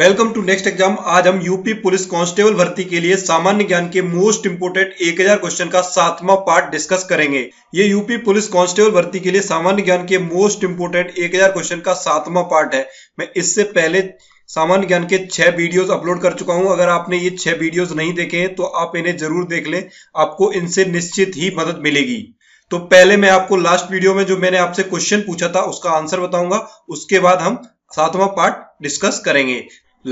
welcome to next exam आज हम UP police constable भर्ती के लिए सामान्य ज्ञान के मोस्ट इंपोर्टेंट 1000 क्वेश्चन का सातवां पार्ट डिस्कस करेंगे ये यूपी पुलिस कांस्टेबल भर्ती के लिए सामान्य ज्ञान के मोस्ट इंपोर्टेंट 1000 क्वेश्चन का सातवां पार्ट है मैं इससे पहले सामान्य ज्ञान के छह वीडियोस अपलोड कर चुका हूं अगर आपने ये छह वीडियो नहीं देखे हैं तो आप इन्हें जरूर देख लें आपको इनसे निश्चित ही मदद मिलेगी तो पहले मैं आपको लास्ट वीडियो में जो मैंने आपसे क्वेश्चन पूछा था उसका आंसर बताऊंगा उसके बाद हम सातवां पार्ट डिस्कस करेंगे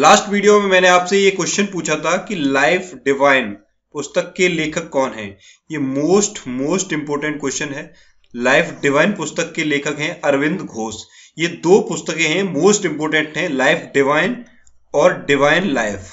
लास्ट वीडियो में मैंने आपसे ये क्वेश्चन पूछा था कि लाइफ डिवाइन पुस्तक के लेखक कौन है ये मोस्ट मोस्ट इंपोर्टेंट क्वेश्चन है लाइफ डिवाइन पुस्तक के लेखक हैं अरविंद घोष ये दो पुस्तकें हैं मोस्ट इंपोर्टेंट हैं लाइफ डिवाइन और डिवाइन लाइफ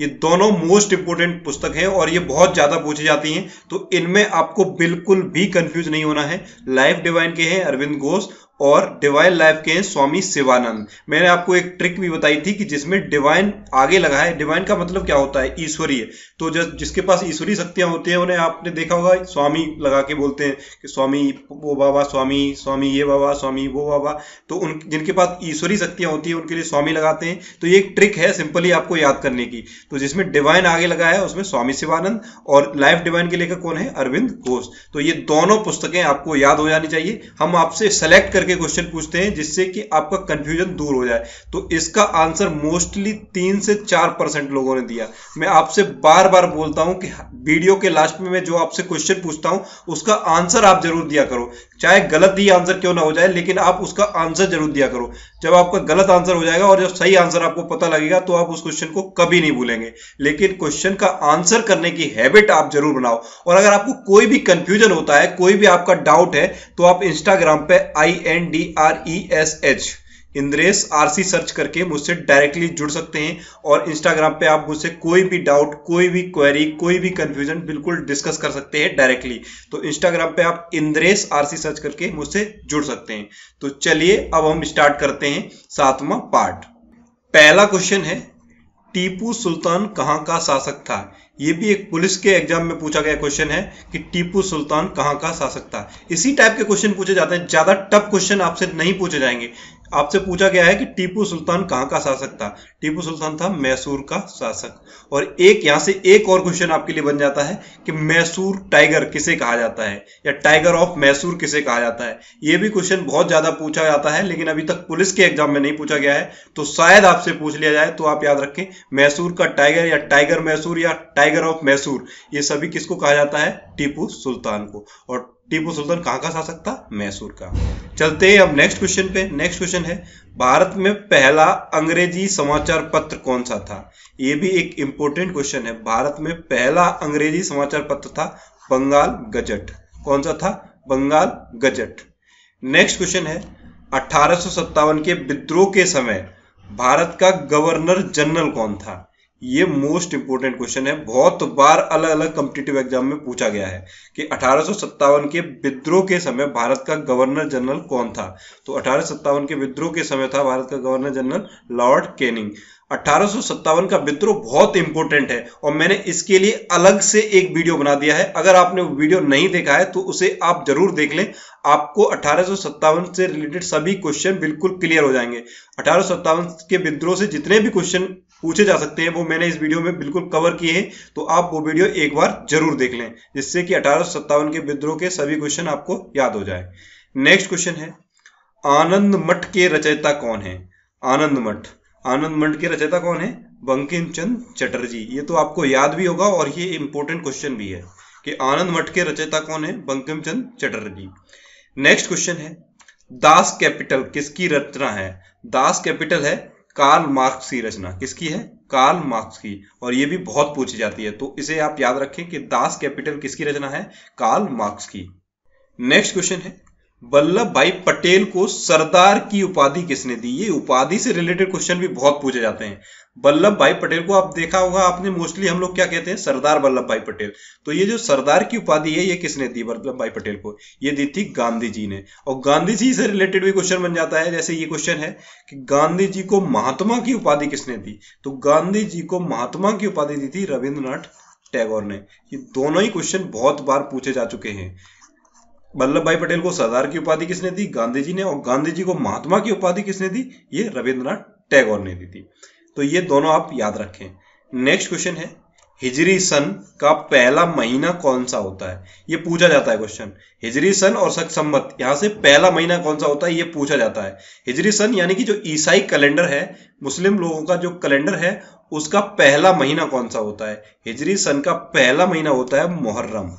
ये दोनों मोस्ट इंपोर्टेंट पुस्तक हैं और ये बहुत ज़्यादा पूछी जाती हैं तो इनमें आपको बिल्कुल भी कंफ्यूज नहीं होना है लाइफ डिवाइन के हैं अरविंद घोष और डिवाइन लाइफ के हैं स्वामी शिवानंद मैंने आपको एक ट्रिक भी बताई थी कि जिसमें डिवाइन आगे लगा है डिवाइन का मतलब क्या होता है ईश्वरीय तो जब जिसके पास ईश्वरीय शक्तियां होती हैं उन्हें आपने देखा होगा स्वामी लगा के बोलते हैं कि स्वामी वो बाबा स्वामी स्वामी ये बाबा स्वामी वो बाबा तो उन जिनके पास ईश्वरीय शक्तियां होती है उनके लिए स्वामी लगाते हैं तो ये एक ट्रिक है सिंपली आपको याद करने की तो जिसमें डिवाइन आगे लगा है उसमें स्वामी शिवानंद और लाइफ डिवाइन के लेखक कौन है अरविंद घोष तो ये दोनों पुस्तकें आपको याद हो जानी चाहिए हम आपसे सेलेक्ट कर करके क्वेश्चन पूछते हैं जिससे कि आपका कंफ्यूजन दूर हो जाए तो इसका आंसर मोस्टली तीन से चार परसेंट लोगों ने दिया मैं आपसे बार बार बोलता हूं कि वीडियो हाँ, के लास्ट में मैं जो आपसे क्वेश्चन पूछता हूं उसका आंसर आप जरूर दिया करो चाहे गलत ही आंसर क्यों ना हो जाए लेकिन आप उसका आंसर जरूर दिया करो जब आपका गलत आंसर हो जाएगा और जब सही आंसर आपको पता लगेगा तो आप उस क्वेश्चन को कभी नहीं भूलेंगे लेकिन क्वेश्चन का आंसर करने की हैबिट आप जरूर बनाओ और अगर आपको कोई भी कंफ्यूजन होता है कोई भी आपका डाउट है तो आप इंस्टाग्राम पे I N D R E S H Indresh RC search करके मुझसे डायरेक्टली जुड़ सकते हैं और इंस्टाग्राम पे आप मुझसे कोई भी डाउट कोई भी क्वेरी कोई भी कंफ्यूजन बिल्कुल डिस्कस कर सकते हैं डायरेक्टली तो इंस्टाग्राम पे आप इंद्रेश आरसी सर्च करके मुझसे जुड़ सकते हैं तो चलिए अब हम स्टार्ट करते हैं सातवां पार्ट पहला क्वेश्चन है टीपू सुल्तान कहाँ का शासक था ये भी एक पुलिस के एग्जाम में पूछा गया क्वेश्चन है कि टीपू सुल्तान कहाँ का शासक था इसी टाइप के क्वेश्चन पूछे जाते हैं ज़्यादा टफ क्वेश्चन आपसे नहीं पूछे जाएंगे आपसे पूछा गया है कि टीपू सुल्तान कहां का शासक था टीपू सुल्तान था मैसूर का शासक और एक यहां से एक और क्वेश्चन आपके लिए बन जाता है कि मैसूर टाइगर किसे कहा जाता है या टाइगर ऑफ मैसूर किसे कहा जाता है यह भी क्वेश्चन बहुत ज्यादा पूछा जाता है लेकिन अभी तक पुलिस के एग्जाम में नहीं पूछा गया है तो शायद आपसे पूछ लिया जाए तो आप याद रखें मैसूर का टाइगर या टाइगर मैसूर या टाइगर ऑफ मैसूर ये सभी किसको कहा जाता है टीपू सुल्तान को और टीपू सुल्तान कहां का शासक था मैसूर का चलते हैं अब नेक्स्ट क्वेश्चन पे नेक्स्ट क्वेश्चन है भारत में पहला अंग्रेजी समाचार पत्र कौन सा था ये भी एक इंपॉर्टेंट क्वेश्चन है भारत में पहला अंग्रेजी समाचार पत्र था बंगाल गजट कौन सा था बंगाल गजट नेक्स्ट क्वेश्चन है अठारह के विद्रोह के समय भारत का गवर्नर जनरल कौन था ये मोस्ट इंपोर्टेंट क्वेश्चन है बहुत बार अलग अलग कम्पिटेटिव एग्जाम में पूछा गया है कि अठारह के विद्रोह के समय भारत का गवर्नर जनरल कौन था तो अठारह के विद्रोह के समय था भारत का गवर्नर जनरल लॉर्ड केनिंग अठारह का विद्रोह बहुत इंपॉर्टेंट है और मैंने इसके लिए अलग से एक वीडियो बना दिया है अगर आपने वो वीडियो नहीं देखा है तो उसे आप जरूर देख लें आपको अठारह से रिलेटेड सभी क्वेश्चन बिल्कुल क्लियर हो जाएंगे अठारह के विद्रोह से जितने भी क्वेश्चन पूछे जा सकते हैं वो मैंने इस वीडियो में बिल्कुल कवर किए हैं तो आप वो वीडियो एक बार जरूर देख लें जिससे कि अठारह के विद्रोह के सभी क्वेश्चन आपको याद हो जाए नेक्स्ट क्वेश्चन है आनंद मठ के रचयिता कौन है आनंद मठ आनंद मठ के रचयिता कौन है बंकिम चंद चटर्जी ये तो आपको याद भी होगा और ये इंपॉर्टेंट क्वेश्चन भी है कि आनंद मठ के रचयिता कौन है बंकिम चंद चटर्जी नेक्स्ट क्वेश्चन है दास कैपिटल किसकी रचना है दास कैपिटल है कार्ल मार्क्स की रचना किसकी है कार्ल मार्क्स की और ये भी बहुत पूछी जाती है तो इसे आप याद रखें कि दास कैपिटल किसकी रचना है कार्ल मार्क्स की नेक्स्ट क्वेश्चन है वल्लभ भाई पटेल को सरदार की उपाधि किसने दी ये उपाधि से रिलेटेड क्वेश्चन भी बहुत पूछे जाते हैं वल्लभ भाई पटेल को आप देखा होगा आपने मोस्टली हम लोग क्या कहते हैं सरदार वल्लभ भाई पटेल तो ये जो सरदार की उपाधि है ये किसने दी वल्लभ भाई पटेल को ये दी थी गांधी जी ने और गांधी जी से रिलेटेड भी क्वेश्चन बन जाता है जैसे ये क्वेश्चन है कि गांधी जी को महात्मा की उपाधि किसने दी तो गांधी जी को महात्मा की उपाधि दी थी रविन्द्रनाथ टैगोर ने ये दोनों ही क्वेश्चन बहुत बार पूछे जा चुके हैं वल्लभ भाई पटेल को सरदार की उपाधि किसने दी गांधी जी ने और गांधी जी को महात्मा की उपाधि किसने दी ये रविंद्रनाथ टैगोर ने दी थी तो ये दोनों आप याद रखें नेक्स्ट क्वेश्चन है हिजरी सन का पहला महीना कौन सा होता है ये पूछा जाता है क्वेश्चन हिजरी सन और सख संबत यहाँ से पहला महीना कौन सा होता है ये पूछा जाता है हिजरी सन यानी कि जो ईसाई कैलेंडर है मुस्लिम लोगों का जो कैलेंडर है उसका पहला महीना कौन सा होता है हिजरी सन का पहला महीना होता है मुहर्रम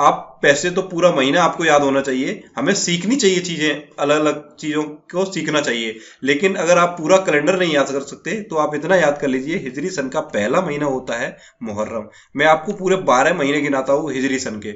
आप पैसे तो पूरा महीना आपको याद होना चाहिए हमें सीखनी चाहिए चीज़ें अलग अलग चीज़ों को सीखना चाहिए लेकिन अगर आप पूरा कैलेंडर नहीं याद कर सकते तो आप इतना याद कर लीजिए हिजरी सन का पहला महीना होता है मुहर्रम मैं आपको पूरे बारह महीने गिनाता हूँ हिजरी सन के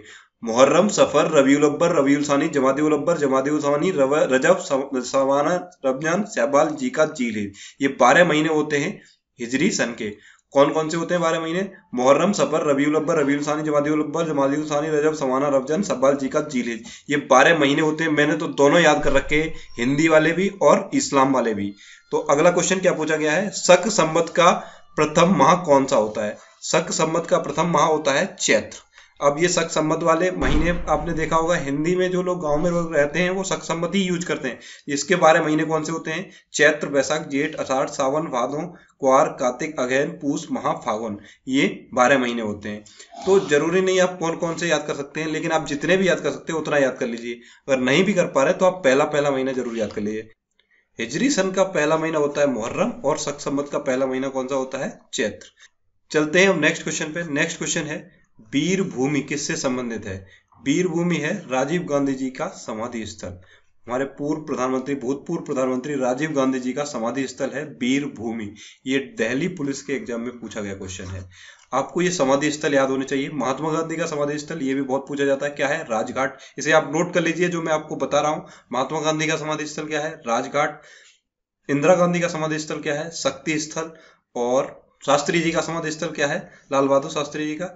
मुहर्रम सफर रबील अब्बर रबील सानी जमादिउल अब्बर जमादिउल सानी रजब सवाना रमजान सहबाल जीका जीले ये बारह महीने होते हैं हिजरी सन के कौन कौन से होते हैं बारह महीने मुहर्रम सफर रबी अव्वल रबी सानी जमादीउल अव्वल जमादीउल सानी रजब समाना रफजन सब्बाल जी का जीलेज ये बारह महीने होते हैं मैंने तो दोनों याद कर रखे हिंदी वाले भी और इस्लाम वाले भी तो अगला क्वेश्चन क्या पूछा गया है सक संबत का प्रथम माह कौन सा होता है सक संबत का प्रथम माह होता है चैत्र अब ये सख सम्मत वाले महीने आपने देखा होगा हिंदी में जो लोग गांव में लोग रहते हैं वो सख सम्मत ही यूज करते हैं इसके बारे महीने कौन से होते हैं चैत्र वैसाख जेठ अषाढ़ सावन भादों क्वार कार्तिक अघैन पूस महा फागुन ये बारह महीने होते हैं तो जरूरी नहीं आप कौन कौन से याद कर सकते हैं लेकिन आप जितने भी याद कर सकते हैं उतना याद कर लीजिए अगर नहीं भी कर पा रहे तो आप पहला पहला महीना जरूर याद कर लीजिए हिजरी सन का पहला महीना होता है मुहर्रम और सख सम्मत का पहला महीना कौन सा होता है चैत्र चलते हैं हम नेक्स्ट क्वेश्चन पे नेक्स्ट क्वेश्चन है वीर भूमि किससे संबंधित है वीर भूमि है राजीव गांधी जी का समाधि स्थल हमारे पूर्व प्रधानमंत्री भूतपूर्व प्रधानमंत्री राजीव गांधी जी का समाधि स्थल है वीर भूमि ये दिल्ली पुलिस के एग्जाम में पूछा गया क्वेश्चन है आपको ये समाधि स्थल याद होने चाहिए महात्मा गांधी का समाधि स्थल ये भी बहुत पूछा जाता है क्या है राजघाट इसे आप नोट कर लीजिए जो मैं आपको बता रहा हूं महात्मा गांधी का समाधि स्थल क्या है राजघाट इंदिरा गांधी का समाधि स्थल क्या है शक्ति स्थल और शास्त्री जी का समाधि स्थल क्या है लाल बहादुर शास्त्री जी का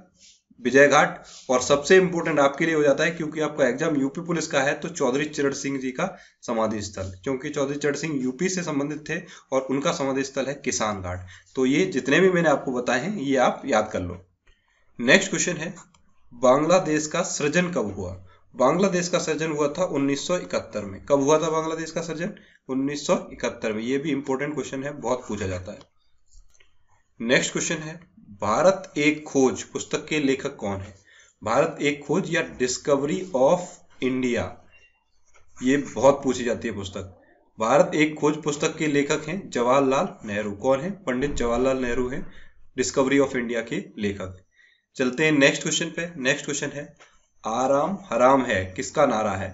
विजय घाट और सबसे इंपोर्टेंट आपके लिए हो जाता है क्योंकि आपका एग्जाम यूपी पुलिस का है तो चौधरी चरण सिंह जी का समाधि स्थल क्योंकि चौधरी चरण सिंह यूपी से संबंधित थे और उनका समाधि स्थल है किसान घाट तो ये जितने भी मैंने आपको बताए हैं ये आप याद कर लो नेक्स्ट क्वेश्चन है बांग्लादेश का सृजन कब हुआ बांग्लादेश का सृजन हुआ था 1971 में कब हुआ था बांग्लादेश का सृजन 1971 में यह भी इंपॉर्टेंट क्वेश्चन है बहुत पूछा जाता है नेक्स्ट क्वेश्चन है भारत एक खोज पुस्तक के लेखक कौन है भारत एक खोज या डिस्कवरी ऑफ इंडिया ये बहुत पूछी जाती है पुस्तक भारत एक खोज पुस्तक के लेखक हैं जवाहरलाल नेहरू कौन है पंडित जवाहरलाल नेहरू हैं डिस्कवरी ऑफ इंडिया के लेखक चलते हैं नेक्स्ट क्वेश्चन पे नेक्स्ट क्वेश्चन है आराम हराम है किसका नारा है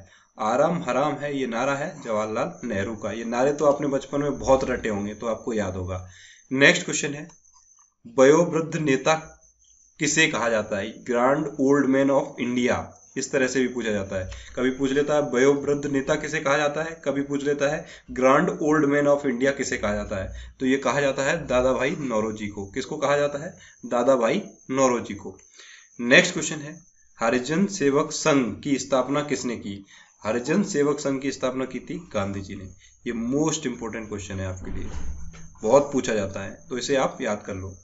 आराम हराम है ये नारा है जवाहरलाल नेहरू का ये नारे तो आपने बचपन में बहुत रटे होंगे तो आपको याद होगा नेक्स्ट क्वेश्चन है वयोवृद्ध नेता किसे कहा जाता है grand old man of India इस तरह से भी पूछा जाता है कभी पूछ लेता है वयोवृद्ध नेता किसे कहा जाता है कभी पूछ लेता है grand old man of India किसे कहा जाता है तो ये कहा जाता है दादा भाई नौरोजी को किसको कहा जाता है दादा भाई नौरोजी को नेक्स्ट क्वेश्चन है हरिजन सेवक संघ की स्थापना किसने की हरिजन सेवक संघ की स्थापना की थी गांधी जी ने ये मोस्ट इंपोर्टेंट क्वेश्चन है आपके लिए बहुत पूछा जाता है तो इसे आप याद कर लो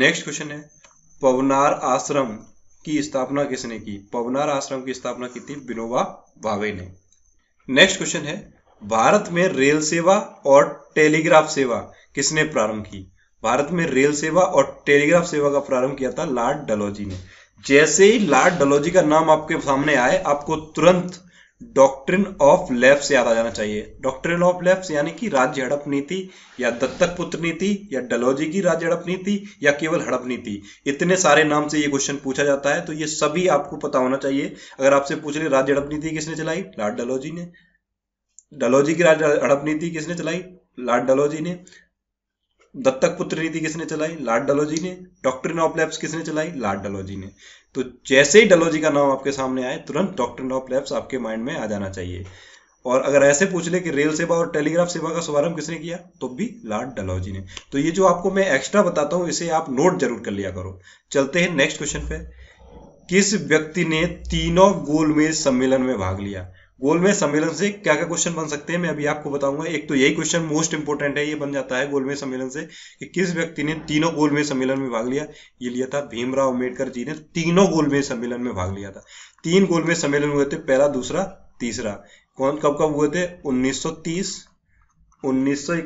नेक्स्ट क्वेश्चन है पवनार आश्रम की स्थापना किसने की पवनार आश्रम की स्थापना की थी विनोबा भावे ने नेक्स्ट क्वेश्चन है भारत में रेल सेवा और टेलीग्राफ सेवा किसने प्रारंभ की भारत में रेल सेवा और टेलीग्राफ सेवा का प्रारंभ किया था लॉर्ड डलोजी ने जैसे ही लॉर्ड डलोजी का नाम आपके सामने आए आपको तुरंत डॉक्ट्रिन ऑफ लेफ्ट याद आ जाना चाहिए डॉक्ट्रिन ऑफ लेफ्ट यानी कि राज्य हड़प नीति या दत्तक पुत्र नीति या डलोजी की राज्य हड़प नीति या केवल हड़प नीति इतने सारे नाम से ये क्वेश्चन पूछा जाता है तो ये सभी आपको पता होना चाहिए अगर आपसे पूछ ले राज्य हड़प नीति किसने चलाई लॉर्ड डलोजी ने डलोजी की राज्य हड़प नीति किसने चलाई लॉर्ड डलोजी ने दत्तक पुत्र नीति किसने चलाई लाड डलोजी ने डॉक्ट्रिन ऑफ लैब्स किसने चलाई लाड डलोजी ने तो जैसे ही डलोजी का नाम आपके सामने आए तुरंत डॉक्ट्रिन ऑफ लैब्स आपके माइंड में आ जाना चाहिए और अगर ऐसे पूछ ले कि रेल सेवा और टेलीग्राफ सेवा का शुभारंभ किसने किया तो भी लॉर्ड डलौजी ने तो ये जो आपको मैं एक्स्ट्रा बताता हूं इसे आप नोट जरूर कर लिया करो चलते हैं नेक्स्ट क्वेश्चन पे किस व्यक्ति ने तीनों गोलमेज सम्मेलन में भाग लिया गोलमेज सम्मेलन से क्या क्या क्वेश्चन बन सकते हैं मैं अभी आपको बताऊंगा एक तो यही क्वेश्चन मोस्ट इंपोर्टेंट है ये बन जाता है गोलमेज सम्मेलन से कि किस व्यक्ति ने तीनों गोलमेज सम्मेलन में भाग लिया ये लिया था भीमराव अम्बेडकर जी ने तीनों गोलमेज सम्मेलन में भाग लिया था तीन गोलमेज सम्मेलन हुए थे पहला दूसरा तीसरा कौन कब कब हुए थे उन्नीस सौ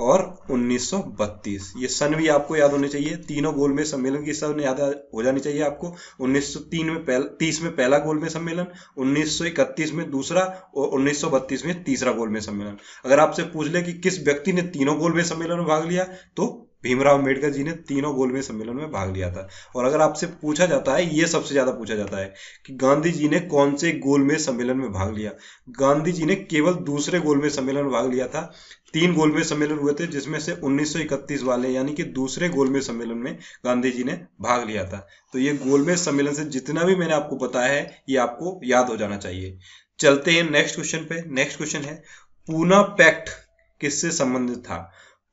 और 1932 ये सन भी आपको याद होने चाहिए तीनों गोलमेज सम्मेलन की सन याद हो जानी चाहिए आपको 1903 में पहल, तीस में पहला गोलमेज सम्मेलन उन्नीस में दूसरा और 1932 में तीसरा गोलमेज सम्मेलन अगर आपसे पूछ ले कि किस व्यक्ति ने तीनों गोलमेज सम्मेलन में भाग लिया तो भीमराव अम्बेडकर जी ने तीनों गोलमेज सम्मेलन में भाग लिया था और अगर आपसे पूछा जाता है ये सबसे ज्यादा पूछा जाता है कि गांधी जी ने कौन से गोलमेज सम्मेलन में भाग लिया गांधी जी ने केवल दूसरे गोलमेज सम्मेलन में भाग लिया था तीन गोलमेज सम्मेलन हुए थे जिसमें से 1931 वाले यानी कि दूसरे गोलमेज सम्मेलन में गांधी जी ने भाग लिया था तो ये गोलमेज सम्मेलन से जितना भी मैंने आपको बताया है ये आपको याद हो जाना चाहिए चलते हैं नेक्स्ट क्वेश्चन पे नेक्स्ट क्वेश्चन है पूना पैक्ट किससे संबंधित था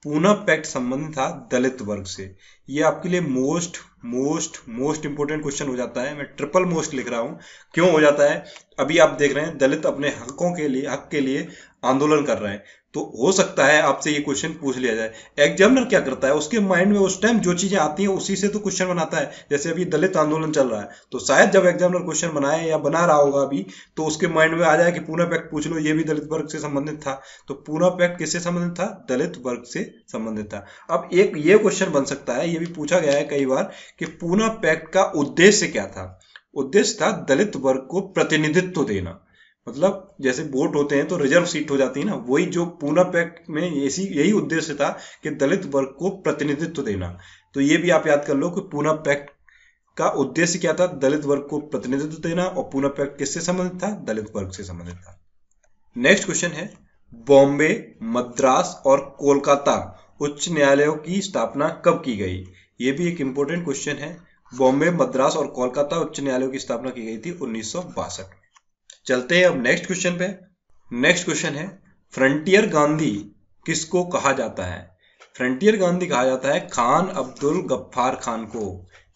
पूना पैक्ट संबंध था दलित वर्ग से ये आपके लिए most most most important question हो जाता है मैं ट्रिपल मोस्ट लिख रहा हूं क्यों हो जाता है अभी आप देख रहे हैं दलित अपने हकों के लिए हक के लिए आंदोलन कर रहे हैं तो हो सकता है आपसे ये क्वेश्चन पूछ लिया जाए एग्जामिनर क्या करता है उसके माइंड में उस टाइम जो चीज़ें आती हैं उसी से तो क्वेश्चन बनाता है जैसे अभी दलित आंदोलन चल रहा है तो शायद जब एग्जामिनर क्वेश्चन बनाए या बना रहा होगा अभी तो उसके माइंड में आ जाए कि पूना पैक्ट पूछ लो ये भी दलित वर्ग से संबंधित था तो पूना पैक्ट किससे संबंधित था दलित वर्ग से संबंधित था अब एक ये क्वेश्चन बन सकता है ये भी पूछा गया है कई बार कि पूना पैक्ट का उद्देश्य क्या था उद्देश्य था दलित वर्ग को प्रतिनिधित्व देना मतलब जैसे वोट होते हैं तो रिजर्व सीट हो जाती है ना वही जो पूना पैक्ट में इसी यही उद्देश्य था कि दलित वर्ग को प्रतिनिधित्व देना तो ये भी आप याद कर लो कि पूना पैक्ट का उद्देश्य क्या था दलित वर्ग को प्रतिनिधित्व देना और पूना पैक्ट किससे संबंधित था दलित वर्ग से संबंधित था नेक्स्ट क्वेश्चन है बॉम्बे मद्रास और कोलकाता उच्च न्यायालयों की स्थापना कब की गई ये भी एक इंपॉर्टेंट क्वेश्चन है बॉम्बे मद्रास और कोलकाता उच्च न्यायालयों की स्थापना की गई थी उन्नीस में चलते हैं अब नेक्स्ट क्वेश्चन पे नेक्स्ट क्वेश्चन है फ्रंटियर गांधी किसको कहा जाता है फ्रंटियर गांधी कहा जाता है खान अब्दुल गफ्फार खान को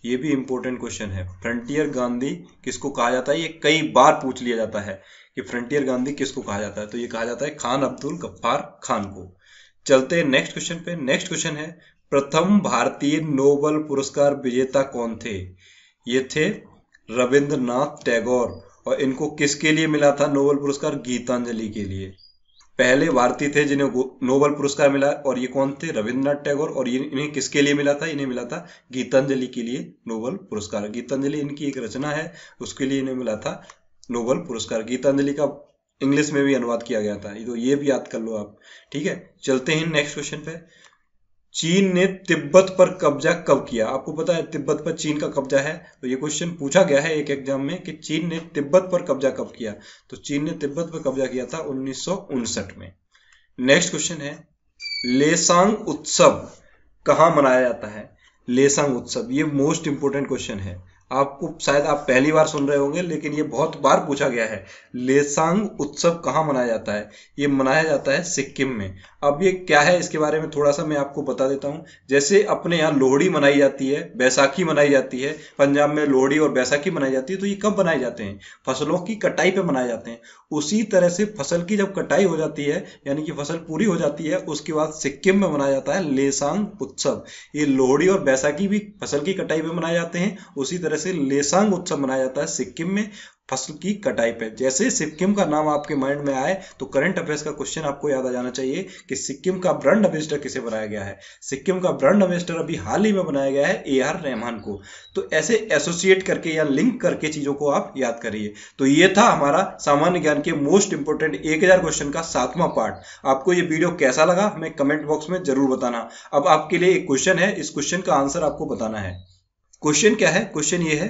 यह भी इंपॉर्टेंट क्वेश्चन है फ्रंटियर गांधी किसको कहा जाता है ये कई बार पूछ लिया जाता है कि फ्रंटियर गांधी किसको कहा जाता है तो ये कहा जाता है खान अब्दुल गफ्फार खान को चलते हैं नेक्स्ट क्वेश्चन पे नेक्स्ट क्वेश्चन है प्रथम भारतीय नोबल पुरस्कार विजेता कौन थे ये थे रविंद्रनाथ टैगोर और इनको किसके लिए मिला था नोबल पुरस्कार गीतांजलि के लिए पहले भारतीय थे जिन्हें नोबल पुरस्कार मिला और ये कौन थे रविंद्रनाथ टैगोर और ये इन्हें किसके लिए मिला था इन्हें मिला था गीतांजलि के लिए नोबल पुरस्कार गीतांजलि इनकी एक रचना है उसके लिए इन्हें मिला था नोबल पुरस्कार गीतांजलि का इंग्लिश में भी अनुवाद किया गया था तो ये भी याद कर लो आप ठीक है चलते हैं नेक्स्ट क्वेश्चन पे चीन ने तिब्बत पर कब्जा कब किया आपको पता है तिब्बत पर चीन का कब्जा है तो ये क्वेश्चन पूछा गया है एक एग्जाम में कि चीन ने तिब्बत पर कब्जा कब किया तो चीन ने तिब्बत पर कब्जा किया था उन्नीस में नेक्स्ट क्वेश्चन है लेसांग उत्सव कहा मनाया जाता है लेसांग उत्सव ये मोस्ट इंपोर्टेंट क्वेश्चन है आपको शायद आप पहली बार सुन रहे होंगे लेकिन ये बहुत बार पूछा गया है लेसांग उत्सव कहाँ मनाया जाता है ये मनाया जाता है सिक्किम में अब ये क्या है इसके बारे में थोड़ा सा मैं आपको बता देता हूँ जैसे अपने यहाँ लोहड़ी मनाई जाती है बैसाखी मनाई जाती है पंजाब में लोहड़ी और बैसाखी मनाई जाती है तो ये कब मनाए जाते हैं फसलों की कटाई पे मनाए जाते हैं उसी तरह से फसल की जब कटाई हो जाती है यानी कि फसल पूरी हो जाती है उसके बाद सिक्किम में मनाया जाता है लेसांग उत्सव ये लोहड़ी और बैसाखी भी फसल की कटाई पर मनाए जाते हैं उसी तरह से लेसांग उत्सव मनाया जाता है सिक्किम में फसल की कटाई पे जैसे सिक्किम का नाम आपके माइंड में आए तो करंट अफेयर्स का क्वेश्चन आपको याद आ जाना चाहिए कि सिक्किम का ब्रांड अम्बेस्टर किसे बनाया गया है सिक्किम का ब्रांड अम्बेस्टर अभी हाल ही में बनाया गया है ए आर रहमान को तो ऐसे एसोसिएट करके या लिंक करके चीजों को आप याद करिए तो ये था हमारा सामान्य ज्ञान के मोस्ट इंपोर्टेंट एक हजार क्वेश्चन का सातवां पार्ट आपको ये वीडियो कैसा लगा हमें कमेंट बॉक्स में जरूर बताना अब आपके लिए एक क्वेश्चन है इस क्वेश्चन का आंसर आपको बताना है क्वेश्चन क्या है क्वेश्चन ये है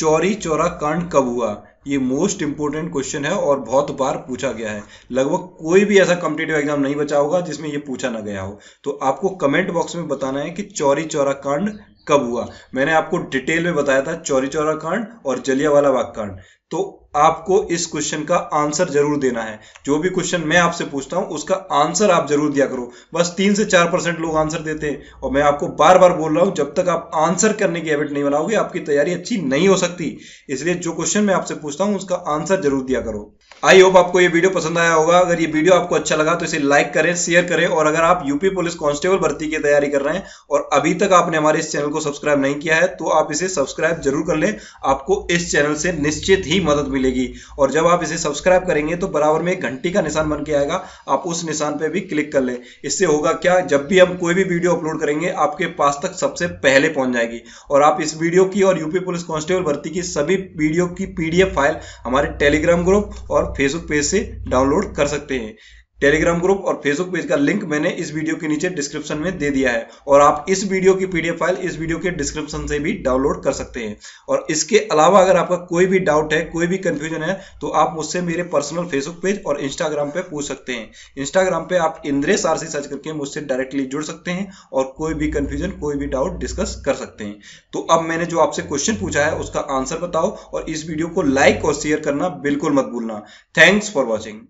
चौरी चौरा कांड कब हुआ ये मोस्ट इंपॉर्टेंट क्वेश्चन है और बहुत बार पूछा गया है लगभग कोई भी ऐसा कॉम्पिटेटिव एग्जाम नहीं बचा होगा जिसमें ये पूछा ना गया हो तो आपको कमेंट बॉक्स में बताना है कि चौरी चौरा कांड कब हुआ मैंने आपको डिटेल में बताया था चौरी चौरा कांड और जलियावाला बाग कांड तो आपको इस क्वेश्चन का आंसर जरूर देना है जो भी क्वेश्चन मैं आपसे पूछता हूं उसका आंसर आप जरूर दिया करो बस तीन से चार परसेंट लोग आंसर देते हैं और मैं आपको बार बार बोल रहा हूं जब तक आप आंसर करने की हैबिट नहीं बनाओगे आपकी तैयारी अच्छी नहीं हो सकती इसलिए जो क्वेश्चन मैं आपसे पूछता हूं उसका आंसर जरूर दिया करो आई होप आपको ये वीडियो पसंद आया होगा अगर ये वीडियो आपको अच्छा लगा तो इसे लाइक करें शेयर करें और अगर आप यूपी पुलिस कांस्टेबल भर्ती की तैयारी कर रहे हैं और अभी तक आपने हमारे इस चैनल को सब्सक्राइब नहीं किया है तो आप इसे सब्सक्राइब जरूर कर लें आपको इस चैनल से निश्चित ही मदद मिलेगी और जब आप इसे सब्सक्राइब करेंगे तो बराबर में एक घंटी का निशान बन के आएगा आप उस निशान पर भी क्लिक कर लें इससे होगा क्या जब भी हम कोई भी वीडियो अपलोड करेंगे आपके पास तक सबसे पहले पहुंच जाएगी और आप इस वीडियो की और यूपी पुलिस कांस्टेबल भर्ती की सभी वीडियो की पी फाइल हमारे टेलीग्राम ग्रुप और फेसबुक पेज से डाउनलोड कर सकते हैं टेलीग्राम ग्रुप और फेसबुक पेज का लिंक मैंने इस वीडियो के नीचे डिस्क्रिप्शन में दे दिया है और आप इस वीडियो की पीडीएफ फाइल इस वीडियो के डिस्क्रिप्शन से भी डाउनलोड कर सकते हैं और इसके अलावा अगर आपका कोई भी डाउट है कोई भी कंफ्यूजन है तो आप मुझसे मेरे पर्सनल फेसबुक पेज और इंस्टाग्राम पे पूछ सकते हैं इंस्टाग्राम पे आप इंद्रेश से सर्च करके मुझसे डायरेक्टली जुड़ सकते हैं और कोई भी कंफ्यूजन कोई भी डाउट डिस्कस कर सकते हैं तो अब मैंने जो आपसे क्वेश्चन पूछा है उसका आंसर बताओ और इस वीडियो को लाइक और शेयर करना बिल्कुल मत भूलना थैंक्स फॉर वॉचिंग